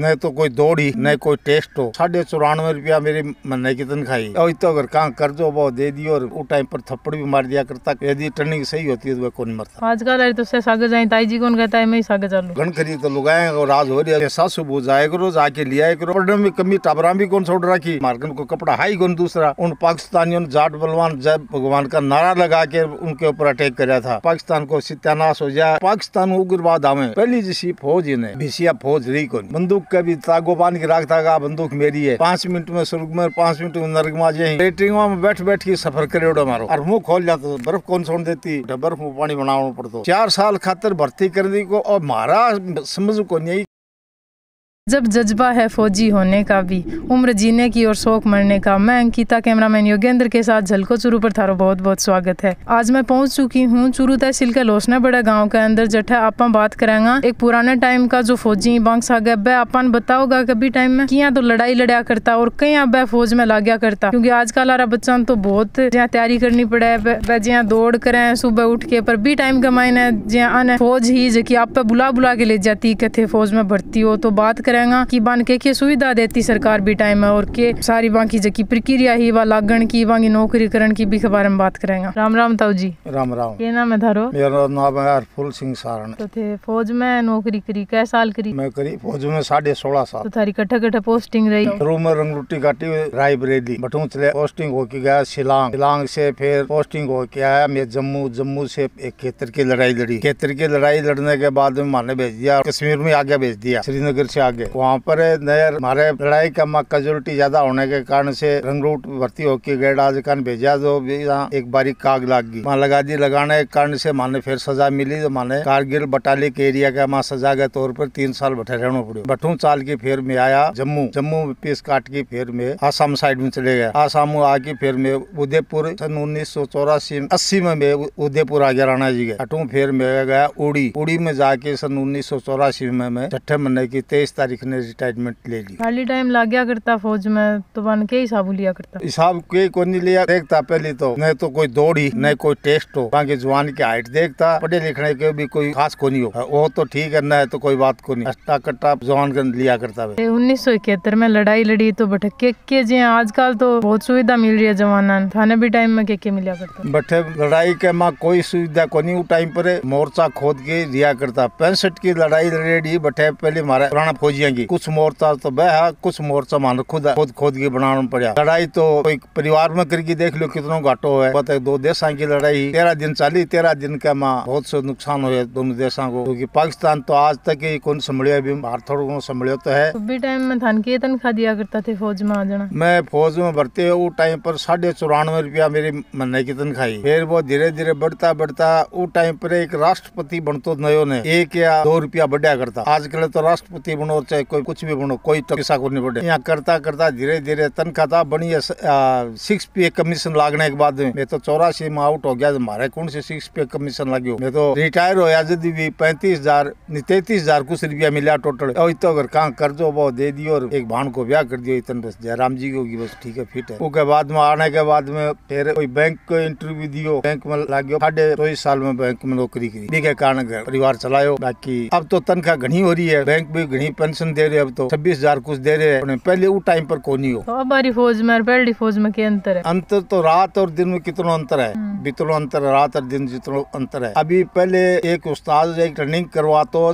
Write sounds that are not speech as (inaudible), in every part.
न तो कोई दौड़ी न कोई टेस्ट हो साढ़े चौरानवे रुपया मेरी महीने की तनखाई और तो अगर कहाँ कर दो वो दे दी और उस टाइम पर थप्पड़ भी मार दिया करता यदि टर्निंग सही होती है तो वह कौन मरता आजकल तो सागर जाए ताई जी कौन कहता है मैं सागर चालू घन खरीद तो लगाए और राज हो रही है सासू बो जाए करो जाके लिया करो पढ़ने में कमी टाबरा भी कौन छोड़ रखी मार्गन को कपड़ा हाई कौन दूसरा उन पाकिस्तानियों ने जाट बलवान जय भगवान का नारा लगा के उनके ऊपर अटैक कराया था पाकिस्तान को सत्यानाश हो जाए पाकिस्तान उग्रवाद आवे पहली जिसी फौज इन्हें भिसिया फौज रही कौन बंदूक बंदूक कभी तागोबान की राख तागा बंदूक मेरी है पांच मिनट में स्वर्ग में पांच मिनट में नर्ग में जे में बैठ बैठ के सफर करे मारो और मुंह खोल जाता तो बर्फ कौन सोन देती बर्फ में पानी बनाना पड़ता चार साल खातर भर्ती करने को और मारा समझ को नहीं जब जज्बा है फौजी होने का भी उम्र जीने की और शौक मरने का मैं अंकिता कैमरामैन योगेंद्र के साथ झलको चुरू पर थारो बहुत बहुत स्वागत है आज मैं पहुंच चुकी हूं चुरू तहसील के लोसना बड़ा गांव के अंदर जटा आपा बात करेंगा एक पुराने टाइम का जो फौजी बांग सागे अब आप बताओगा कभी टाइम में किया तो लड़ाई लड़ा करता और कहीं अब फौज में लाग्या करता क्योंकि आजकल आरा बच्चा तो बहुत जहाँ तैयारी करनी पड़े वह जहाँ दौड़ करे सुबह उठ के पर भी टाइम का मायने जहाँ फौज ही जो आप बुला बुला के ले जाती कथे फौज में भर्ती हो तो बात कर करेंगे कि बानके के सुविधा देती सरकार भी टाइम है और के सारी बाकी जकी प्रक्रिया ही वा लागण की बाकी नौकरी करण की भी के बारे में बात करेगा राम राम ताऊ जी राम राम के नाम है थारो मेरा नाम है हरफुल सिंह सारण तो थे फौज में नौकरी करी कै साल करी मैं करी फौज में साढ़े सोलह साल तो थारी कट्ठा कट्ठा पोस्टिंग रही रूम रंगलूटी काटी राय बरेली बटू चले पोस्टिंग होके गया शिलांग शिलांग से फिर पोस्टिंग होके आया मैं जम्मू जम्मू से एक खेतर की लड़ाई लड़ी खेतर की लड़ाई लड़ने के बाद में माने भेज दिया कश्मीर में आगे भेज दिया श्रीनगर से आगे के वहाँ पर नए हमारे लड़ाई का मा कैजुअलिटी ज्यादा होने के कारण से रंग रूट भर्ती होके गए आज कान भेजा जो तो यहाँ एक बारी काग लाग गई वहाँ लगा दी लगाने के कारण से माने फिर सजा मिली तो माने कारगिल बटाली के एरिया का माँ सजा के तौर पर तीन साल बैठे रहना पड़े बठू साल की फिर में आया जम्मू जम्मू में पीस काट के फिर में आसाम साइड में चले गए आसाम आके फिर में उदयपुर सन उन्नीस सौ चौरासी अस्सी में मैं उदयपुर आ गया राणा जी गए अटू फिर में गया उड़ी उड़ी में जाके सन उन्नीस सौ चौरासी में मैं छठे महीने की तेईस तारीख तारीख ने रिटायरमेंट ले ली खाली टाइम लग गया करता फौज में तो बन के हिसाब लिया करता हिसाब के को नहीं लिया देखता पहले तो न तो कोई दौड़ी न कोई टेस्ट हो बाकी जवान की हाइट देखता पढ़े लिखने के भी कोई खास को नहीं हो हाँ, वो तो ठीक है न तो कोई बात को नहीं अट्टा कट्टा जवान के लिया करता है उन्नीस सौ इकहत्तर में लड़ाई लड़ी तो भटके के जी आजकल तो बहुत सुविधा मिल रही है जवान थाने भी टाइम में के के मिला करता बटे लड़ाई के माँ कोई सुविधा को नहीं टाइम पर मोर्चा खोद के दिया करता पैंसठ की लड़ाई लड़ी बटे पहले हमारा पुराना फौजी जीएंगी कुछ मोर्चा तो वह है कुछ मोर्चा मान खुद खुद खोद के बनाना पड़ा लड़ाई तो कोई परिवार में करके देख लो कितना घाटो है पता दो देशों की लड़ाई तेरह दिन चली तेरह दिन का माँ बहुत से नुकसान हुए दोनों देशों को क्योंकि पाकिस्तान तो आज तक ही कौन संभलिया भी भारत को संभलियो तो है टाइम में की तनखा दिया करता थे फौज में आ जाना मैं फौज में भरते हुए टाइम पर साढ़े चौरानवे रुपया मेरी महीने की तनखाई फिर वो धीरे धीरे बढ़ता बढ़ता उस टाइम पर एक राष्ट्रपति बनते नयो ने एक या दो रुपया बढ़िया करता आजकल तो राष्ट्रपति बनो चाहे कोई कुछ भी बनो कोई तो पैसा को नहीं पड़े यहाँ करता करता धीरे धीरे तनखा था बनी सिक्स पे कमीशन लागने के बाद में तो चौरासी में आउट हो गया तो मारे कौन से सिक्स पे कमीशन लगी मैं तो रिटायर हो यदि भी पैंतीस हजार तैतीस हजार कुछ रुपया मिला टोटल और तो अगर कहाँ कर्जो दो वो दे दियो और एक भान को ब्याह कर दियो इतन बस जयराम जी होगी बस ठीक है फिट है उसके बाद में आने के बाद में फिर कोई बैंक को इंटरव्यू दियो बैंक में लागो साढ़े चौबीस साल में बैंक में नौकरी करी के कारण परिवार चलायो बाकी अब तो तनखा घनी हो रही है बैंक भी घनी पेंशन पेंशन दे रहे अब तो छब्बीस हजार कुछ दे रहे हैं पहले वो टाइम पर कौन ही हो तो हमारी फौज में और पहली फौज में क्या अंतर है अंतर तो रात और दिन में कितना अंतर है कितना हम्म। अंतर रात और दिन जितना अंतर है अभी पहले एक उस्ताद एक ट्रेनिंग करवा तो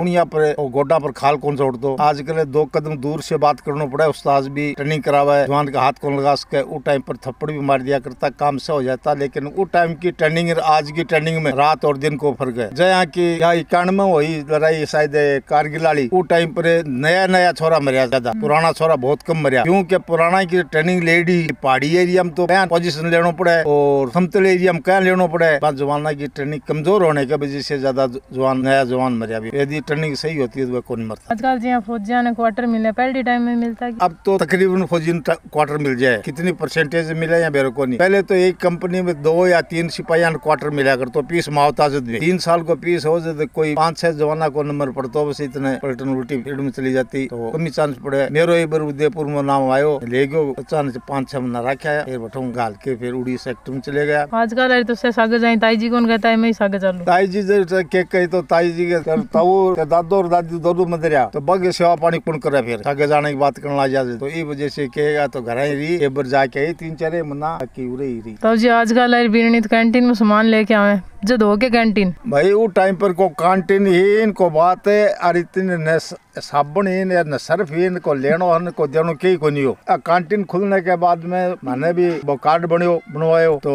उड़िया पर गोडा पर खाल कौन सा दो आजकल दो कदम दूर से बात करना पड़ा उस्ताद भी ट्रेनिंग करावा है जवान का हाथ कौन लगा सके वो टाइम पर थप्पड़ भी मार दिया करता काम से हो जाता लेकिन वो टाइम की ट्रेनिंग आज की ट्रेनिंग में रात और दिन को फर्क है जया की यहाँ इक्यानवे हुई लड़ाई शायद कारगिल वाली वो टाइम पर पे नया नया छोरा मरिया ज्यादा पुराना छोरा बहुत कम मरिया क्योंकि पुराना की ट्रेनिंग लेडी पहाड़ी एरिया में तो क्या पोजिशन लेना पड़े और समतल एरिया में क्या लेना पड़े बात जमाना की ट्रेनिंग कमजोर होने की वजह से ज्यादा जवान नया जवान मरिया भी यदि ट्रेनिंग सही होती है तो वह कौन मरता आजकल जी फौजिया ने क्वार्टर मिले पहले टाइम में मिलता अब तो तकरीबन फौजी क्वार्टर मिल जाए कितनी परसेंटेज मिले या बेरो को नहीं पहले तो एक कंपनी में दो या तीन ने क्वार्टर मिला कर तो पीस मावताजद में तीन साल को पीस हो जाए तो कोई पाँच छह जवाना को नंबर पड़ता बस इतने पलटन उल्टी मार्केट में चली जाती तो कमी चांस पड़े मेरो एक बार उदयपुर में नाम आयो ले गयो अचानक पांच छह महीना रखा फिर बैठो गाल के फिर उड़ी सेक्टर में चले गया आजकल तो सागे जाए ताई जी कौन कहता है मैं सागे चलू ताई जी जब के कही तो ताई जी के दादो और दादी दोनों में दरिया तो बगे सेवा पानी कौन करे फिर सागे जाने की बात करने लग जाते तो ये वजह से कहेगा तो घर ही रही एक बार जाके आई तीन चार महीना की उड़े ही रही तब तो जी आजकल आई तो कैंटीन में सामान लेके आवे जो धो के कैंटीन भाई वो टाइम पर को कैंटीन ही इनको बात है और इतने साबुन ही न सर्फ ही को लेनो हन को देनो के ही कोनी हो कैंटीन खुलने के बाद में मैंने भी वो कार्ड बनो बनवायो तो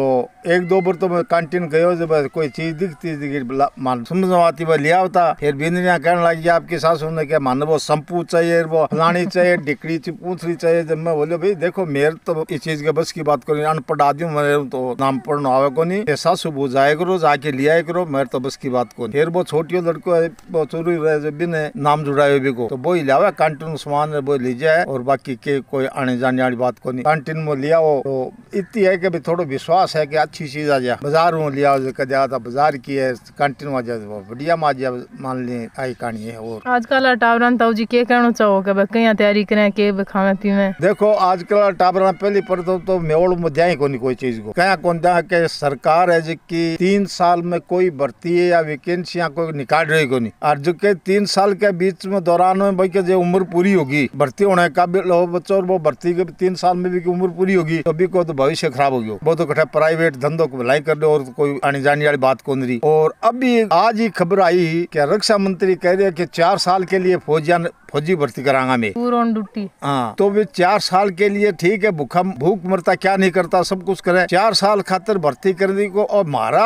एक दो बार तो मैं कैंटीन गयो जब कोई चीज दिखती दिखी मान समझ आती वह लिया होता फिर बिंदिया कहने लगी आपकी सासू ने कहा मान वो शंपू चाहिए वो फलानी चाहिए डिकड़ी चाहिए पूछली चाहिए जब मैं बोलो भाई देखो मेरे तो इस चीज के बस की बात करो अनपढ़ आदमी मेरे तो नाम पढ़ना आवे को नहीं सासू बुझाए करो जाके लिया करो मेरे तो बस की बात को फिर वो छोटी लड़को है वो चोरी रहे बिन नाम जुड़ाए भी को तो वो ही लिया कैंटीन सामान वो जाए और बाकी के कोई आने जाने वाली बात को नहीं कैंटीन में लिया हो तो इतनी है कि थोड़ा विश्वास है कि अच्छी चीज आ जाए बाजार में लिया दिया था बाजार की है कैंटीन में आ जाए तो बढ़िया में आ जाए मान ली आई कहानी है और आजकल टावरन ताऊ जी के कहना चाहोगे कहीं तैयारी करें के खावे पीवे देखो आजकल टावरन पहली पर तो, तो मेवल में जाए ही कोनी कोई चीज को क्या कौन दिया के सरकार है जिसकी तीन साल में कोई भर्ती है या वैकेंसियां कोई निकाल रही को नहीं और जो के तीन साल के बीच में दौरान दौरान भाई जो उम्र पूरी होगी भर्ती होने काबिल हो बच्चों और वो भर्ती के तीन साल में भी उम्र पूरी होगी तभी तो को तो भविष्य खराब होगी वो तो कठे प्राइवेट धंधो को भलाई कर दो और कोई आने जाने वाली बात को नहीं और अभी आज ही खबर आई कि रक्षा मंत्री कह रहे हैं कि चार साल के लिए फौजिया फौजी भर्ती करांगा में पूरा ड्यूटी हाँ तो वे चार साल के लिए ठीक है भूखा भूख मरता क्या नहीं करता सब कुछ करे चार साल खातर भर्ती करने को और मारा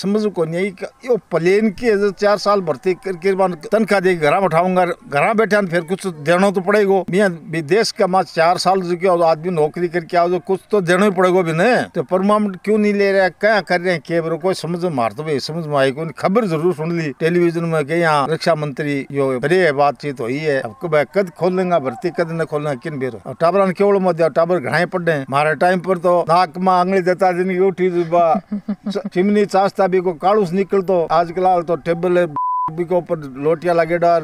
समझ को नहीं यो प्लेन की चार साल भर्ती करके तनखा दे घर उठाऊंगा घर बैठा फिर कुछ देना तो पड़ेगा मैं विदेश का माँ चार साल जो आदमी नौकरी करके आओ तो कुछ तो देना ही पड़ेगा भी नहीं तो परमानेंट क्यों नहीं ले रहे क्या कर रहे हैं केबर कोई समझ मार तो भाई समझ में आई कोई खबर जरूर सुन ली टेलीविजन में के यहाँ रक्षा मंत्री जो बड़े बातचीत हुई है कद खोल लेंगे भर्ती कद न खोलना किन बेर टाबर ने केवल मत दिया टाबर घड़ाए पड़े मारे टाइम पर तो नाक मा आंगली देता जिनकी उठी बा (laughs) चिमनी चास्ता भी को कालूस निकल तो आजकल तो टेबल भी के ऊपर लोटिया लगेड़ा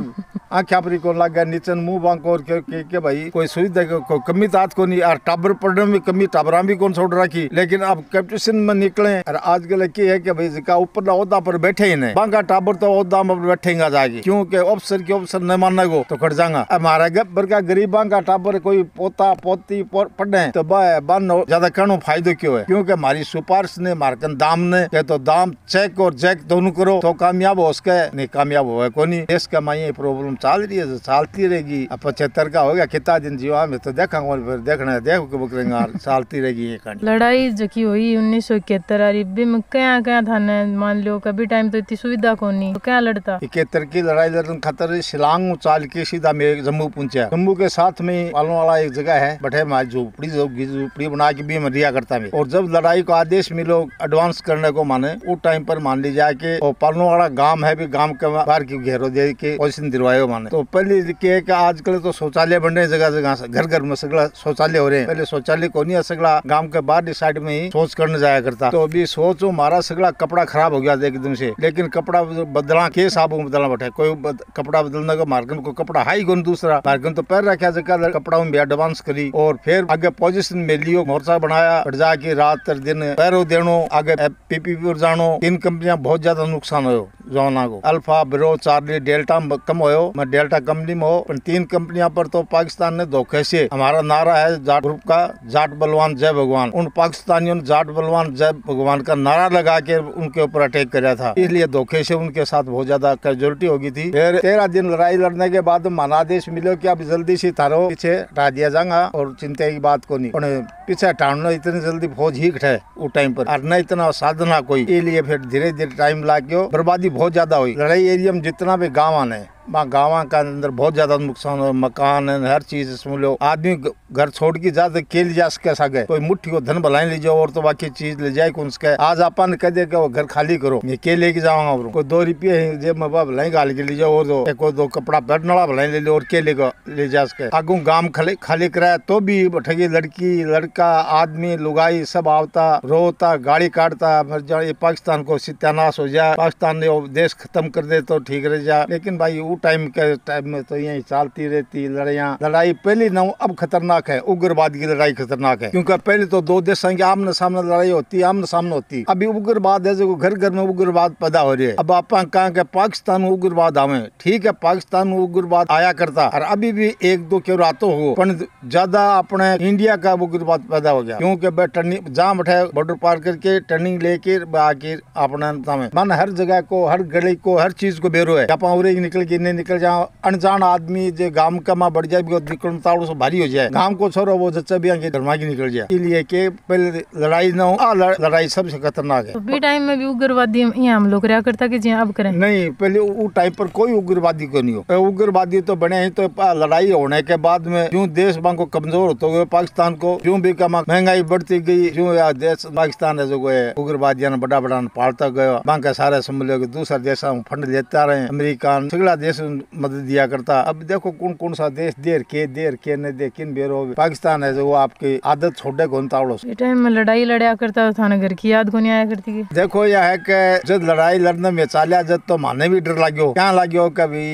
आँखें अपनी को लग गया नीचे मुंह बांक और के, के, के भाई कोई सुविधा को, कमी तात को नहीं और टाबर पड़ने में कमी टाबरा भी कौन छोड़ रखी लेकिन अब कैप्टन में निकले और कल की है की भाई जिका ऊपर ओहदा पर बैठे ही नहीं बांका टाबर तो ओहदा पर बैठेगा जाएगी क्योंकि ऑफिसर के ऑफिसर न माना को तो खड़ जाएगा हमारा गब्बर का गरीबां का टाबर कोई पोता पोती पढ़े तो बन ज्यादा कहो फायदो क्यों है क्योंकि हमारी सिफारिश ने मारकन दाम ने कह तो दाम चेक और चेक दोनों करो तो कामयाब हो उसके नहीं कामयाब हो कोनी देश का माई प्रॉब्लम चाल रही है तो चालती रहेगी अब पचहत्तर का हो गया कितना दिन जीवा में तो देखा फिर देखना देख बकरेगा चालती (laughs) रहेगी ये कहानी लड़ाई जो की हुई उन्नीस सौ इकहत्तर आ भी क्या क्या था मान लो कभी टाइम तो इतनी सुविधा को नहीं तो क्या लड़ता इकहत्तर की लड़ाई लड़ने खतर शिलांग चाल के सीधा में जम्मू पहुंचा जम्मू के साथ में पालन वाला एक जगह है बट है मैं झोपड़ी झोपड़ी बना के भी मैं करता मैं और जब लड़ाई को आदेश मिलो एडवांस करने को माने उस टाइम पर मान लीजिए के पालन वाला गांव है भी गांव के बाहर की घेरो दे के पोजिशन दिलवाए माने तो पहले के आजकल तो शौचालय बन रहे जगह जगह हाँ, घर घर में सगड़ा शौचालय हो रहे हैं पहले शौचालय को नहीं सगड़ा गांव के बाहर साइड में ही सोच करने जाया करता तो अभी सोच हमारा सगड़ा कपड़ा खराब हो गया एकदम से लेकिन कपड़ा बदला के साबुन बदलना बैठे कोई कपड़ा बदलने का मार्गन को कपड़ा हाई गुन दूसरा मार्गन तो पैर रखा जगह कपड़ा में एडवांस करी और फिर आगे पोजिशन में लियो मोर्चा बनाया और जाके रात दिन पैरो देनो आगे पीपी पर जानो इन कंपनियां बहुत ज्यादा नुकसान हो जवाना को अल्फा ब्रो चार्ली डेल्टा कम हो मैं डेल्टा कंपनी में हो पर तीन कंपनियां पर तो पाकिस्तान ने धोखे से हमारा नारा है जाट ग्रुप का जाट बलवान जय भगवान उन पाकिस्तानियों ने जाट बलवान जय भगवान का नारा लगा के उनके ऊपर अटैक कराया था इसलिए धोखे से उनके साथ बहुत ज्यादा कैजुअलिटी होगी थी फिर तेरह दिन लड़ाई लड़ने के बाद माना मिले की अब जल्दी से थारो पीछे हटा दिया जाऊंगा और चिंता की बात को नहीं पीछे हटाना इतनी जल्दी फौज ही है उस टाइम पर हटना इतना साधना कोई इसलिए फिर धीरे धीरे टाइम ला के बर्बादी बहुत ज्यादा हुई लड़ाई एरिया में जितना भी गाँव आने गाँव का अंदर बहुत ज़्यादा नुकसान हो मकान है हर चीज़ इसमें लोग आदमी घर छोड़ के जाते के केल जा सके सा गए कोई मुठ्ठी को धन भलाई ले जाओ और तो बाकी चीज ले जाए कौन सके आज आप कह दे के वो घर खाली करो ये के लेके जाऊंगा और कोई दो रुपये जेब में बाप भलाई गाल के ले जाओ और दो एक और दो कपड़ा नड़ा भलाई ले लो और के लेकर ले जा सके आगू गाँव खाली खाली कराया तो भी ठगी लड़की लड़का आदमी लुगाई सब आवता रोता गाड़ी काटता मर जाए पाकिस्तान को सत्यानाश हो जाए पाकिस्तान ने देश खत्म कर दे तो ठीक रह जाए लेकिन भाई वो टाइम के टाइम में तो यही चलती रहती लड़ाइयाँ लड़ाई पहली ना अब खतरनाक है उग्रवाद की लड़ाई खतरनाक है क्योंकि पहले तो दो देशों की आमने सामने लड़ाई होती है आमने सामने होती है अभी उग्रवाद है जो घर घर में उग्रवाद पैदा हो रही है अब आप कहा के पाकिस्तान में उग्रवाद आवे ठीक है पाकिस्तान में उग्रवाद आया करता और अभी भी एक दो क्यों रातों हो पर ज्यादा अपने इंडिया का उग्रवाद पैदा हो गया क्योंकि टर्निंग जहाँ बैठे बॉर्डर पार करके टर्निंग लेके आखिर अपने मन हर जगह को हर गली को हर चीज को बेरो है निकल के ને निकल जाओ अनजान आदमी जो गांव का माँ बढ़ जाए निकल ताड़ो सो भारी हो जाए गांव को छोड़ो वो जच्चा भी आगे धर्मा की निकल जाए इसलिए के पहले लड़ाई ना हो आ लड़ाई सबसे खतरनाक है अभी तो टाइम में भी उग्रवादी यहाँ हम लोग रहा करता कि जी अब करें नहीं पहले उस टाइम पर कोई उग्रवादी को नहीं हो उग्रवादी तो बने ही तो लड़ाई होने के बाद में जो देश बांग को कमजोर होते हुए पाकिस्तान को जो भी कमा महंगाई बढ़ती गई जो देश पाकिस्तान है जो गए उग्रवादिया ने बड़ा बड़ा पालता गया बांका सारे सम्मिलित दूसरा देश फंड लेता रहे अमेरिका सगला देश से मदद दिया करता अब देखो कौन कौन सा देश देर के देर के ने दे किन बेरो पाकिस्तान है जो आपकी आदत छोड़े कौन तावड़ो ये टाइम में लड़ाई लड़ाया करता थाने घर की याद कौन आया करती देखो यह है कि जब लड़ाई लड़ने में चालिया जब तो माने भी डर लाग्यो क्या लाग्यो कभी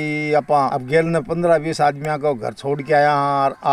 अपा अब गेल ने पंद्रह बीस आदमिया को घर छोड़ के आया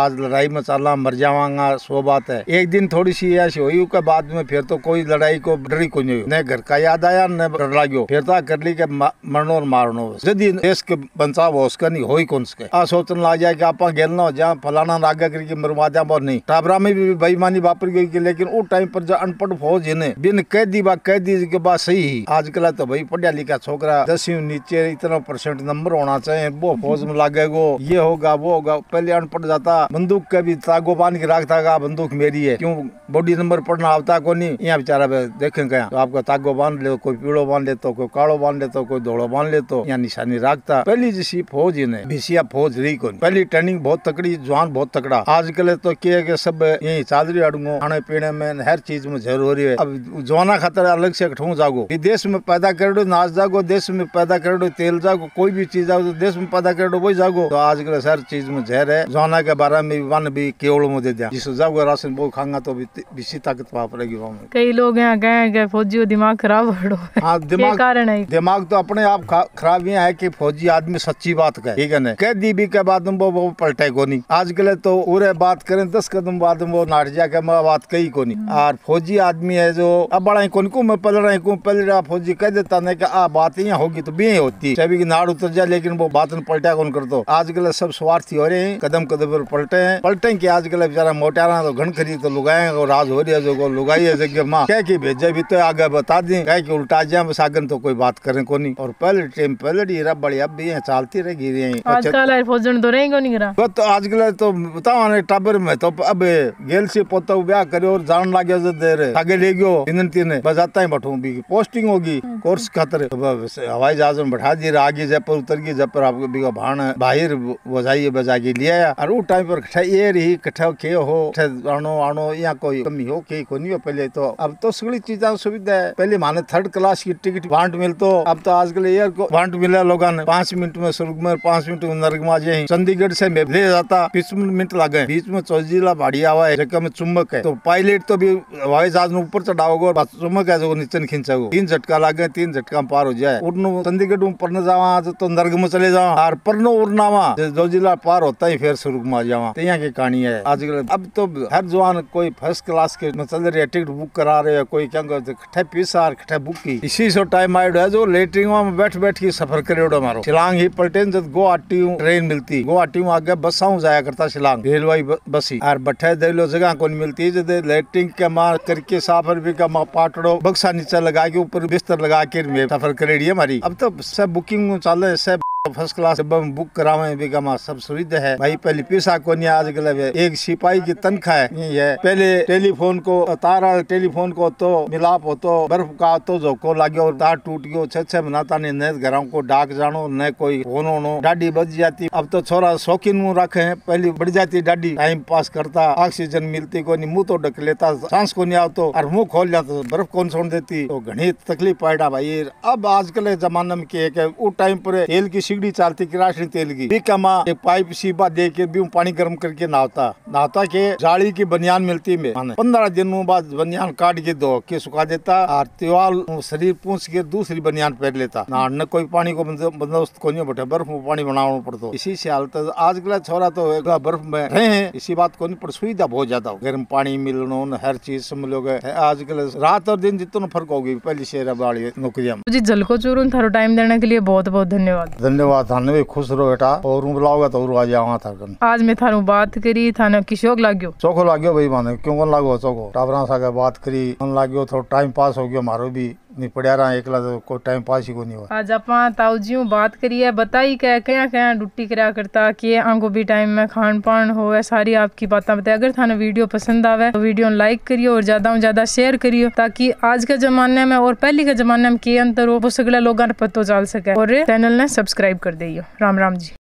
आज लड़ाई में चलना मर जावांगा सो बात है एक दिन थोड़ी सी ऐसी हुई उसके बाद में फिर तो कोई लड़ाई को डरी को नहीं घर का याद आया न डर लाग्यो फिर तो कर ली के मरनो और मारनो यदि देश के ਬੰਸਾ ਹੋਸਕਾ ਨਹੀਂ ਹੋਈ ਕੌਣ ਸਕੇ ਆ ਸੋਚਣ ਲੱਗ ਜਾਏ ਕਿ ਆਪਾਂ ਗੇਲਣਾ ਜਾਂ ਫਲਾਣਾ ਰਾਗਾ करके मरवा ਜਾ ਬਹੁਤ नहीं टाबरा में भी बेईमानी वापर गई की लेकिन ਉਹ टाइम पर जो अनपढ़ फौज इन्हें बिन कैदी बा दी के बाद सही ही आजकल तो भाई पढ़िया लिखा छोकरा दसवीं नीचे इतना परसेंट नंबर होना चाहिए वो फौज में लागेगो ये होगा वो होगा पहले अनपढ़ जाता बंदूक का भी तागो बांध के रखता का बंदूक मेरी है क्यों बॉडी नंबर पढ़ना आता को नहीं यहाँ बेचारा देखे गया तो आपका तागो बांध ले कोई पीड़ो बांध लेते कोई काड़ो बांध लेते कोई धोड़ो बांध लेते यहाँ निशानी रखता पहली पहली जिसी फौज ने भिसिया फौज रही कौन पहली ट्रेनिंग बहुत तकड़ी जवान बहुत तकड़ा आजकल तो क्या के सब यही चादरी अड़ूंगो खाने पीने में हर चीज में जरूरी है अब जवाना खातर अलग से ठो जागो देश में पैदा कर दो नाच जागो देश में पैदा कर दो तेल जागो कोई भी चीज जागो तो देश में पैदा कर दो वही जागो तो आजकल हर चीज में जहर है जवाना के बारे में वन भी केवल मुझे दिया जिस जागो राशन बहुत खांगा तो भी ताकत वहाँ पड़ेगी कई लोग यहाँ गए गए फौजी दिमाग खराब हो हाँ, (laughs) दिमाग कारण है दिमाग तो अपने आप खराब है की फौजी आदमी में सच्ची बात कही ठीक है ना कह दी भी के बाद वो वो पलटे को नहीं आज के तो उरे बात करें तो दस कदम बाद वो नाट जा के मैं बात कही को नहीं हम्म। और फौजी आदमी है जो अब बड़ा कौन को मैं पल रहा हूँ पल रहा फौजी कह देता ना की आ बात यहाँ होगी तो भी होती है की नाड़ उतर जाए लेकिन वो बात पलटा कौन कर दो आज के सब स्वार्थी हो रहे हैं कदम कदम पर पलटे हैं पलटे की आज के लिए बेचारा मोटारा तो घन खरीद तो लुगाए और राज हो रही है जो लुगाई है जगह माँ कह की भेजे भी तो आगे बता दें कह की उल्टा जाए सागन तो कोई बात करें को नहीं और पहले टाइम पहले ही रबड़ अब भी है चालती रहेगी यही आजकल यार अच्छा, जन तो रहेगा नहीं करा तो आजकल तो बताओ ने टाबर में तो अब गेल से पोता ब्याह करियो और जान लागे जो देर आगे ले गयो इनन तीन बजाता ही बैठू भी पोस्टिंग होगी कोर्स हाँ खातर हवाई जहाज में बैठा दी आगे जयपुर उतर गई जयपुर आपको भी भाण बाहर बजाई बजा के लिया और उस टाइम पर कठा ये रही कठा के हो आनो आनो या कोई कमी हो के कोनी हो पहले तो अब तो सगली चीजा सुविधा है पहले माने थर्ड क्लास की टिकट वांट मिलतो अब तो आजकल एयर को वांट मिला लोगों ने पांच मिनट मिनट में स्वर्ग में पांच मिनट नरक में आ जाए चंडीगढ़ से मैं ले जाता बीस मिनट लगे बीच में चौजिला भाड़ी हवा है जगह में चुम्बक है तो पायलट तो भी हवाई जहाज में ऊपर चढ़ाओगे चुम्बक है जो तो नीचे खींचोगे तीन झटका लगे तीन झटका में पार हो जाए उड़नो चंडीगढ़ में पढ़ने जावा तो नरक में चले जावा हर पढ़नो उड़ना वहाँ चौजिला पार होता ही फिर स्वर्ग में आ जावा तो यहाँ की कहानी है आजकल अब तो हर जवान कोई फर्स्ट क्लास के चल रही है टिकट बुक करा रहे हैं कोई क्या कहते बुक की इसी से टाइम आयो है जो लेटरिंग में बैठ बैठ के सफर करे हमारो शिलांग शिलांग ही पलटेन जब गुवाहाटी ट्रेन मिलती गुवाहाटी आगे बसा जाया करता शिलांग बस बसी और बठे दैलो जगह को मिलती जब लेटिंग के मार करके साफर भी का पाटड़ो बक्सा नीचे लगा के ऊपर बिस्तर लगा के सफर करेड़ी हमारी अब तो सब बुकिंग चल सब फर्स्ट क्लास बम बुक करावे बेगमा सब सुविधा है भाई पहले पैसा को नहीं आज गल एक सिपाही की तनख्वाह है पहले टेलीफोन को तारा टेलीफोन को तो मिलाप हो तो बर्फ का तो झोंको लागे और तार टूट गयो छे छे महीना नहीं नए घर को डाक जानो न कोई फोन होनो डाडी बच जाती अब तो छोरा शौकीन मुँह रखे है पहले बढ़ जाती डाडी टाइम पास करता ऑक्सीजन मिलती को नहीं मुँह तो ढक लेता सांस को नहीं आवतो और मुँह खोल जाता बर्फ कौन छोड़ देती तो घनी तकलीफ पड़ा भाई अब आजकल जमाने में के उस टाइम पर तेल की सिगड़ी चालती की राशन तेल की भी कमा पाइप सीबा दे के भी पानी गर्म करके नहाता नहाता के जाली की बनियान मिलती में पंद्रह दिनों बाद बनियान काट के दो के सुखा देता और त्योहार शरीर पूछ के दूसरी बनियान पहन लेता नहाने कोई पानी को बंदोबस्त को नहीं बैठे बर्फ में पानी बनाना पड़ता इसी से हालत आज कल छोरा तो बर्फ में रहे हैं इसी बात को नहीं पर सुविधा बहुत ज्यादा गर्म पानी मिलना हर चीज समझ आज आजकल रात और दिन जितना फर्क होगी पहले शेरा वाली नौकरिया जी जल को चूरू थारो टाइम देने के लिए बहुत बहुत धन्यवाद धन्यवाद धन्यवाद थाने भी खुश रहो बेटा और बुलाओगे तो आज आवा था आज मैं थानू बात करी थाने की शौक लाग्यो शौक भाई माने क्यों कौन लागो सा बात करी कौन थोड़ा टाइम पास हो गया मारो भी नहीं पड़ा रहा एकला तो को टाइम पास ही कोनी हुआ आज अपन ताऊ जी बात करिए बताई के क्या क्या ड्यूटी करा करता कि आंको भी टाइम में खान पान हो सारी आपकी बातें बताए अगर थाने वीडियो पसंद आवे तो वीडियो लाइक करियो और ज्यादा से ज्यादा शेयर करियो ताकि आज के जमाने में और पहले के जमाने में के अंतर हो सगले लोग पतो चल सके और चैनल ने सब्सक्राइब कर दियो राम राम जी